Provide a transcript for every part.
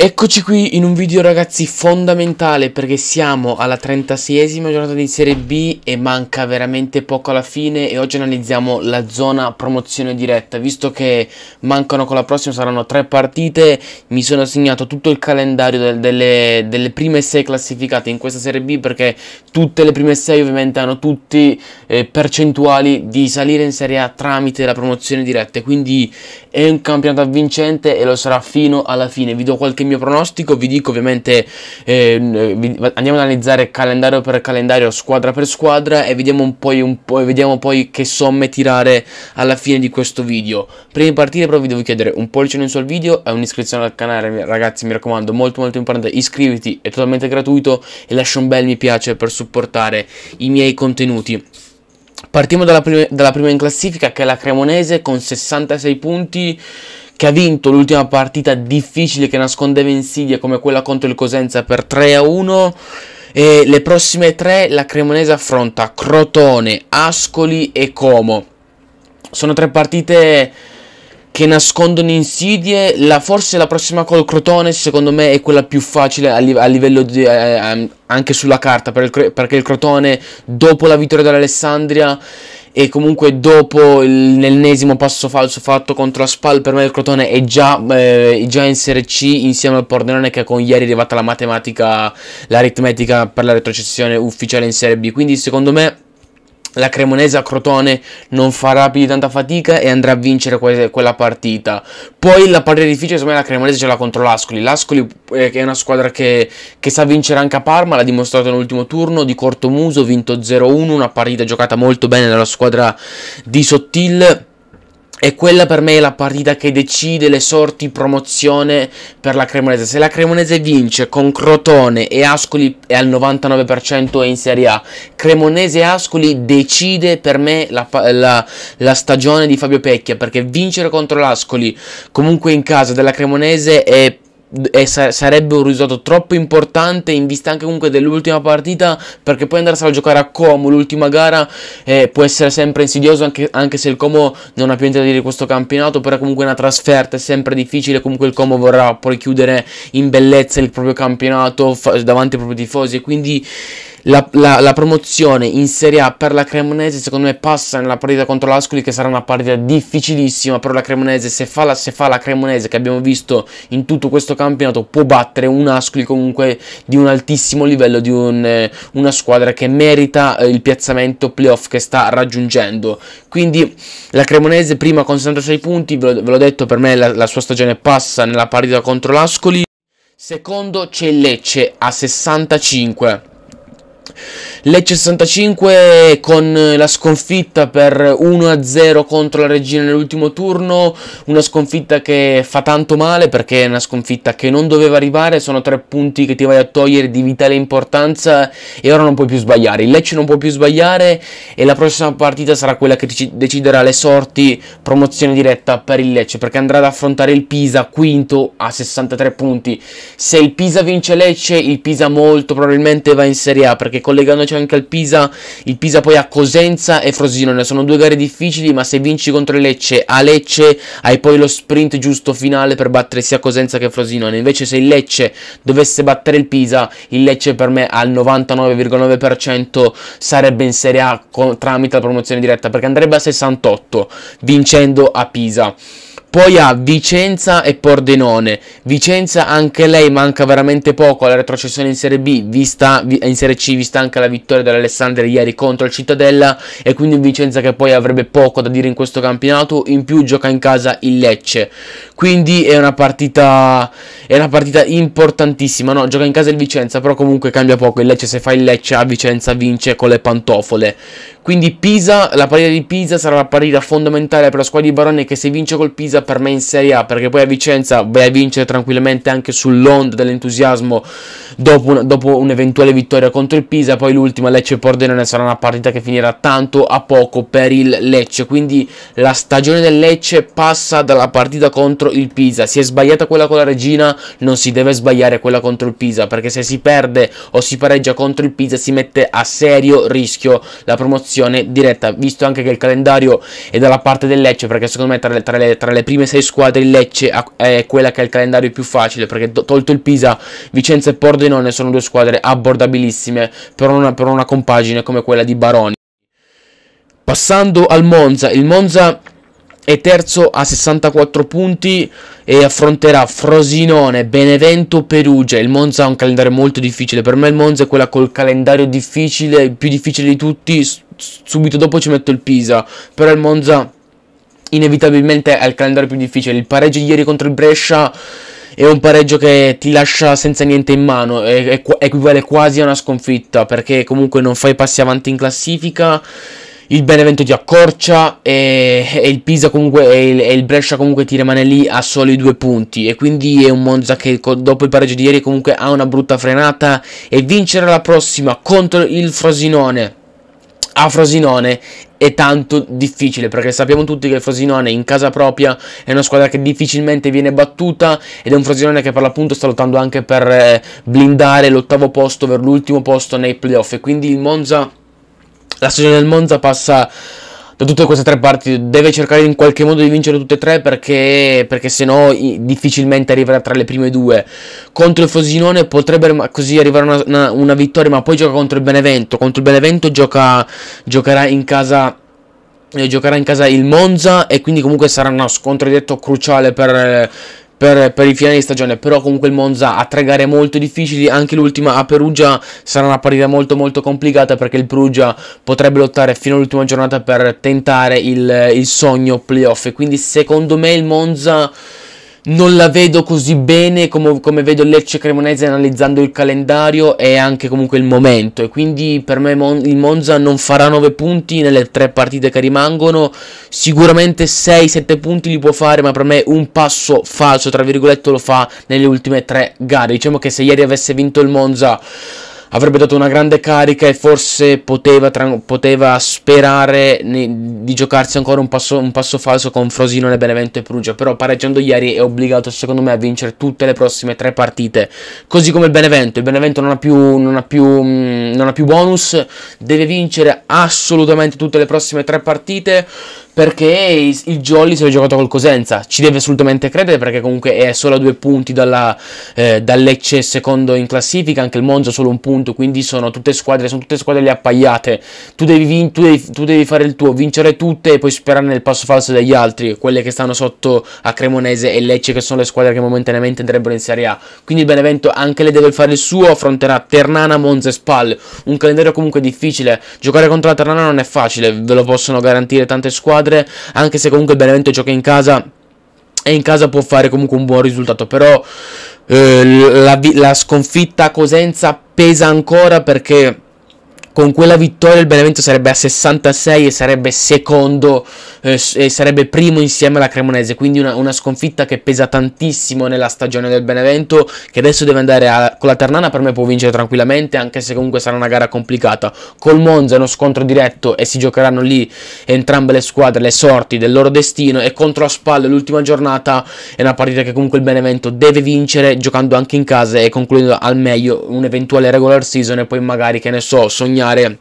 Eccoci qui in un video ragazzi fondamentale perché siamo alla 36esima giornata di Serie B e manca veramente poco alla fine e oggi analizziamo la zona promozione diretta visto che mancano con la prossima saranno tre partite mi sono assegnato tutto il calendario del, delle, delle, prime sei classificate in questa Serie B perché tutte le prime sei ovviamente hanno tutti eh, percentuali di salire in Serie A tramite la promozione diretta quindi è un campionato avvincente e lo sarà fino alla fine. Vi do qualche mio pronostico, vi dico ovviamente, eh, vi, andiamo ad analizzare calendario per calendario, squadra per squadra e vediamo, un po', un po', vediamo poi che somme tirare alla fine di questo video. Prima di partire però vi devo chiedere un pollice in su al video e un'iscrizione al canale, ragazzi mi raccomando, molto molto importante, iscriviti, è totalmente gratuito e lascia un bel mi piace per supportare i miei contenuti. Partiamo dalla, prima, dalla prima in classifica che è la Cremonese con 66 punti che ha vinto l'ultima partita difficile che nascondeva insidie come quella contro il Cosenza per 3 a 1 e le prossime tre la Cremonese affronta Crotone, Ascoli e Como. Sono tre partite che nascondono insidie. La, forse la prossima col Crotone, secondo me, è quella più facile a, li, a livello di, eh, ehm, anche sulla carta. Per il, perché il Crotone, dopo la vittoria dell'Alessandria. E comunque dopo l'ennesimo passo falso fatto contro la SPAL, per me il Crotone è già, eh, è già in Serie C insieme al Pordenone che con ieri è arrivata la matematica, l'aritmetica per la retrocessione ufficiale in Serie B. Quindi secondo me la Cremonese a Crotone non farà più di tanta fatica e andrà a vincere que- quella partita. Poi la partita difficile, secondo me, la Cremonese ce l'ha contro l'Ascoli. L'Ascoli eh, è una squadra che, che, sa vincere anche a Parma, l'ha dimostrato nell'ultimo turno di corto muso, vinto 0-1, una partita giocata molto bene dalla squadra di Sottil. E quella per me è la partita che decide le sorti promozione per la Cremonese. Se la Cremonese vince con Crotone e Ascoli è al 99% è in Serie A, Cremonese e Ascoli decide per me la, la, la, stagione di Fabio Pecchia perché vincere contro l'Ascoli comunque in casa della Cremonese è e sa sarebbe un risultato troppo importante in vista anche comunque dell'ultima partita perché poi andarsela a giocare a Como l'ultima gara eh, può essere sempre insidioso anche, anche, se il Como non ha più niente da dire questo campionato però comunque una trasferta è sempre difficile comunque il Como vorrà poi chiudere in bellezza il proprio campionato davanti ai propri tifosi quindi la, la, la, promozione in Serie A per la Cremonese secondo me passa nella partita contro l'Ascoli che sarà una partita difficilissima però la Cremonese se fa la, se fa la Cremonese che abbiamo visto in tutto questo campionato può battere un Ascoli comunque di un altissimo livello di un, eh, una squadra che merita eh, il piazzamento playoff che sta raggiungendo quindi la Cremonese prima con 66 punti ve l'ho, ve l'ho detto per me la, la sua stagione passa nella partita contro l'Ascoli secondo c'è Lecce a 65 Lecce 65 con la sconfitta per 1-0 contro la Regina nell'ultimo turno, una sconfitta che fa tanto male perché è una sconfitta che non doveva arrivare, sono tre punti che ti vai a togliere di vitale importanza e ora non puoi più sbagliare, il Lecce non può più sbagliare e la prossima partita sarà quella che deciderà le sorti promozione diretta per il Lecce perché andrà ad affrontare il Pisa quinto a 63 punti, se il Pisa vince Lecce il Pisa molto probabilmente va in Serie A perché collegandoci anche al Pisa, il Pisa poi a Cosenza e Frosinone. Sono due gare difficili, ma se vinci contro il Lecce, a Lecce hai poi lo sprint giusto finale per battere sia Cosenza che Frosinone. Invece se il Lecce dovesse battere il Pisa, il Lecce per me al 99,9% sarebbe in Serie A con, tramite la promozione diretta, perché andrebbe a 68 vincendo a Pisa. Poi ha Vicenza e Pordenone. Vicenza anche lei manca veramente poco alla retrocessione in Serie B, vista in Serie C, vista anche la vittoria dell'Alessandria ieri contro il Cittadella e quindi Vicenza che poi avrebbe poco da dire in questo campionato, in più gioca in casa il Lecce. Quindi è una partita è una partita importantissima, no, gioca in casa il Vicenza, però comunque cambia poco, il Lecce se fa il Lecce a Vicenza vince con le pantofole. Quindi Pisa, la partita di Pisa sarà una partita fondamentale per la squadra di Barone che se vince col Pisa per me in Serie A, perché poi a Vicenza vai a vincere tranquillamente anche sull'onda dell'entusiasmo dopo, un'eventuale vittoria contro il Pisa, poi l'ultima Lecce-Pordenone sarà una partita che finirà tanto a poco per il Lecce, quindi la stagione del Lecce passa dalla partita contro il Pisa, si è sbagliata quella con la Regina, non si deve sbagliare quella contro il Pisa, perché se si perde o si pareggia contro il Pisa si mette a serio rischio la promozione promozione diretta, visto anche che il calendario è dalla parte del Lecce, perché secondo me tra le, tra le, tra le prime sei squadre il Lecce è quella che ha il calendario più facile, perché tolto il Pisa, Vicenza e Pordenone sono due squadre abbordabilissime per una, per una compagine come quella di Baroni. Passando al Monza, il Monza è terzo a 64 punti e affronterà Frosinone, Benevento, Perugia. Il Monza ha un calendario molto difficile, per me il Monza è quella col calendario difficile, più difficile di tutti, subito dopo ci metto il Pisa, però il Monza inevitabilmente ha il calendario più difficile. Il pareggio di ieri contro il Brescia è un pareggio che ti lascia senza niente in mano, è, è, equivale quasi a una sconfitta perché comunque non fai passi avanti in classifica il Benevento ti accorcia e, e il Pisa comunque e il, e il, Brescia comunque ti rimane lì a soli due punti e quindi è un Monza che dopo il pareggio di ieri comunque ha una brutta frenata e vincere la prossima contro il Frosinone a Frosinone è tanto difficile perché sappiamo tutti che il Frosinone in casa propria è una squadra che difficilmente viene battuta ed è un Frosinone che per l'appunto sta lottando anche per eh, blindare l'ottavo posto per l'ultimo posto nei playoff e quindi il Monza la stagione del Monza passa da tutte queste tre parti deve cercare in qualche modo di vincere tutte e tre perché, perché se no difficilmente arriverà tra le prime due contro il Fosinone potrebbe così arrivare una, una, una, vittoria ma poi gioca contro il Benevento contro il Benevento gioca, giocherà in casa giocherà in casa il Monza e quindi comunque sarà uno scontro diretto cruciale per, per, per i finali di stagione. Però comunque il Monza ha tre gare molto difficili. Anche l'ultima a Perugia sarà una partita molto molto complicata perché il Perugia potrebbe lottare fino all'ultima giornata per tentare il, il sogno playoff. E quindi secondo me il Monza non la vedo così bene come, come vedo Lecce Cremonese analizzando il calendario e anche comunque il momento. E quindi per me Mon- il Monza non farà 9 punti nelle tre partite che rimangono. Sicuramente 6-7 punti li può fare, ma per me un passo falso, tra virgolette, lo fa nelle ultime tre gare. Diciamo che se ieri avesse vinto il Monza avrebbe dato una grande carica e forse poteva, poteva sperare di giocarsi ancora un passo, un passo falso con Frosinone, Benevento e Perugia. Però pareggiando ieri è obbligato secondo me a vincere tutte le prossime tre partite. Così come il Benevento. Il Benevento non ha più, non ha più, mm, non ha più bonus, deve vincere assolutamente tutte le prossime tre partite perché il, Jolly si è giocato col Cosenza. Ci deve assolutamente credere perché comunque è solo a due punti dalla, eh, dall'Ecce secondo in classifica, anche il Monza solo un punto punto, quindi sono tutte squadre, sono tutte squadre le appaiate, tu devi, vin- tu, devi, tu devi, fare il tuo, vincere tutte e poi sperare nel passo falso degli altri, quelle che stanno sotto a Cremonese e Lecce che sono le squadre che momentaneamente andrebbero in Serie A, quindi il Benevento anche le deve fare il suo, affronterà Ternana, Monza e Spal, un calendario comunque difficile, giocare contro la Ternana non è facile, ve lo possono garantire tante squadre, anche se comunque il Benevento gioca in casa e in casa può fare comunque un buon risultato, però eh, la, la sconfitta a Cosenza pesa ancora perché con quella vittoria il Benevento sarebbe a 66 e sarebbe secondo eh, e sarebbe primo insieme alla Cremonese, quindi una, una, sconfitta che pesa tantissimo nella stagione del Benevento che adesso deve andare a, con la Ternana, per me può vincere tranquillamente anche se comunque sarà una gara complicata. Col Monza è uno scontro diretto e si giocheranno lì entrambe le squadre le sorti del loro destino e contro a spalle l'ultima giornata è una partita che comunque il Benevento deve vincere giocando anche in casa e concludendo al meglio un'eventuale regular season e poi magari che ne so sognare terminare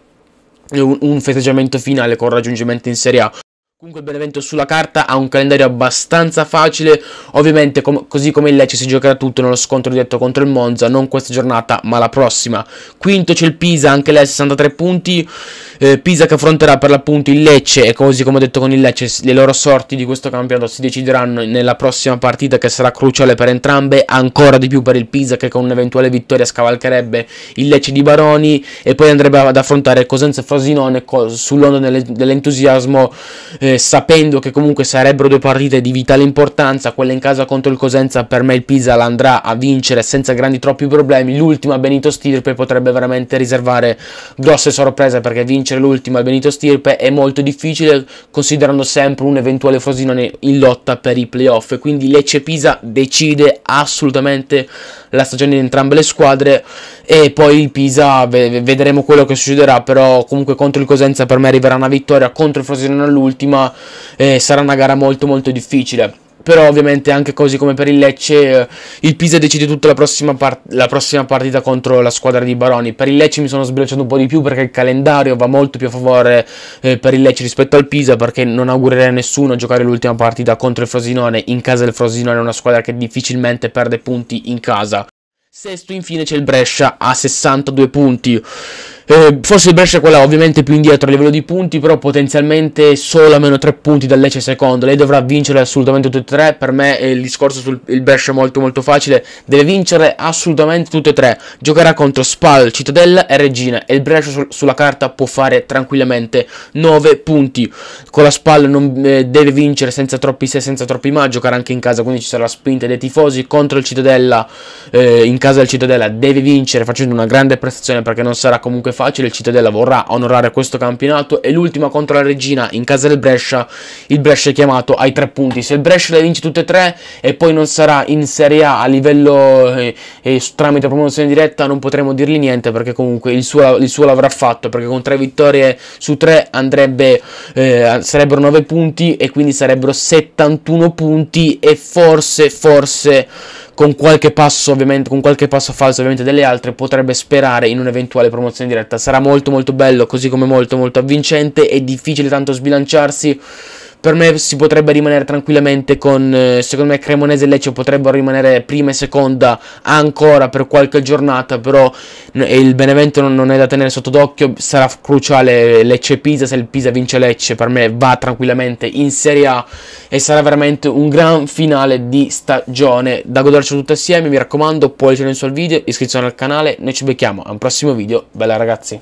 un, un festeggiamento finale con raggiungimento in Serie A Comunque il Benevento sulla carta ha un calendario abbastanza facile, ovviamente com così come il Lecce si giocherà tutto nello scontro diretto contro il Monza, non questa giornata ma la prossima. Quinto c'è il Pisa, anche lei a 63 punti, eh, Pisa che affronterà per l'appunto il Lecce e così come ho detto con il Lecce le loro sorti di questo campionato si decideranno nella prossima partita che sarà cruciale per entrambe, ancora di più per il Pisa che con un'eventuale vittoria scavalcherebbe il Lecce di Baroni e poi andrebbe ad affrontare Cosenza e Frosinone sull'onda dell'entusiasmo. Eh, eh, sapendo che comunque sarebbero due partite di vitale importanza, quella in casa contro il Cosenza per me il Pisa l'andrà a vincere senza grandi troppi problemi, l'ultima Benito Stirpe potrebbe veramente riservare grosse sorprese perché vincere l'ultima Benito Stirpe è molto difficile considerando sempre un eventuale Frosinone in lotta per i playoff, quindi Lecce Pisa decide assolutamente la stagione di entrambe le squadre e poi il Pisa vedremo quello che succederà, però comunque contro il Cosenza per me arriverà una vittoria contro il Frosinone all'ultima ma eh, sarà una gara molto molto difficile. Però ovviamente anche così come per il Lecce eh, il Pisa decide tutta la prossima, la prossima, partita contro la squadra di Baroni. Per il Lecce mi sono sbilanciato un po' di più perché il calendario va molto più a favore eh, per il Lecce rispetto al Pisa perché non augurerei a nessuno giocare l'ultima partita contro il Frosinone in casa del Frosinone, una squadra che difficilmente perde punti in casa. Sesto infine c'è il Brescia a 62 punti. Eh, forse il Brescia è quella ovviamente più indietro a livello di punti, però potenzialmente solo a meno 3 punti dal Lecce secondo. Lei dovrà vincere assolutamente tutte e tre. Per me il discorso sul il Brescia è molto molto facile. Deve vincere assolutamente tutte e tre. Giocherà contro Spal, Cittadella e Regina. E il Brescia su sulla carta può fare tranquillamente 9 punti. Con la Spal non eh, deve vincere senza troppi se, senza troppi ma. Giocherà anche in casa, quindi ci sarà spinta dei tifosi contro il Cittadella. Eh, in casa del Cittadella deve vincere facendo una grande prestazione perché non sarà comunque facile, il Cittadella vorrà onorare questo campionato e l'ultima contro la Regina in casa del Brescia, il Brescia è chiamato ai tre punti. Se il Brescia le vince tutte e tre e poi non sarà in Serie A a livello eh, eh, tramite promozione diretta non potremo dirgli niente perché comunque il suo, il suo l'avrà fatto perché con tre vittorie su tre andrebbe, eh, sarebbero 9 punti e quindi sarebbero 71 punti e forse, forse con qualche passo ovviamente, con qualche passo falso ovviamente delle altre, potrebbe sperare in un'eventuale promozione diretta. Sarà molto molto bello, così come molto molto avvincente, è difficile tanto sbilanciarsi per me si potrebbe rimanere tranquillamente con, eh, secondo me Cremonese e Lecce potrebbero rimanere prima e seconda ancora per qualche giornata, però il Benevento non, è da tenere sotto d'occhio, sarà cruciale Lecce-Pisa, se il Pisa vince Lecce per me va tranquillamente in Serie A e sarà veramente un gran finale di stagione da goderci tutti assieme, mi raccomando pollice in su al video, iscrizione al canale, noi ci becchiamo al prossimo video, bella ragazzi!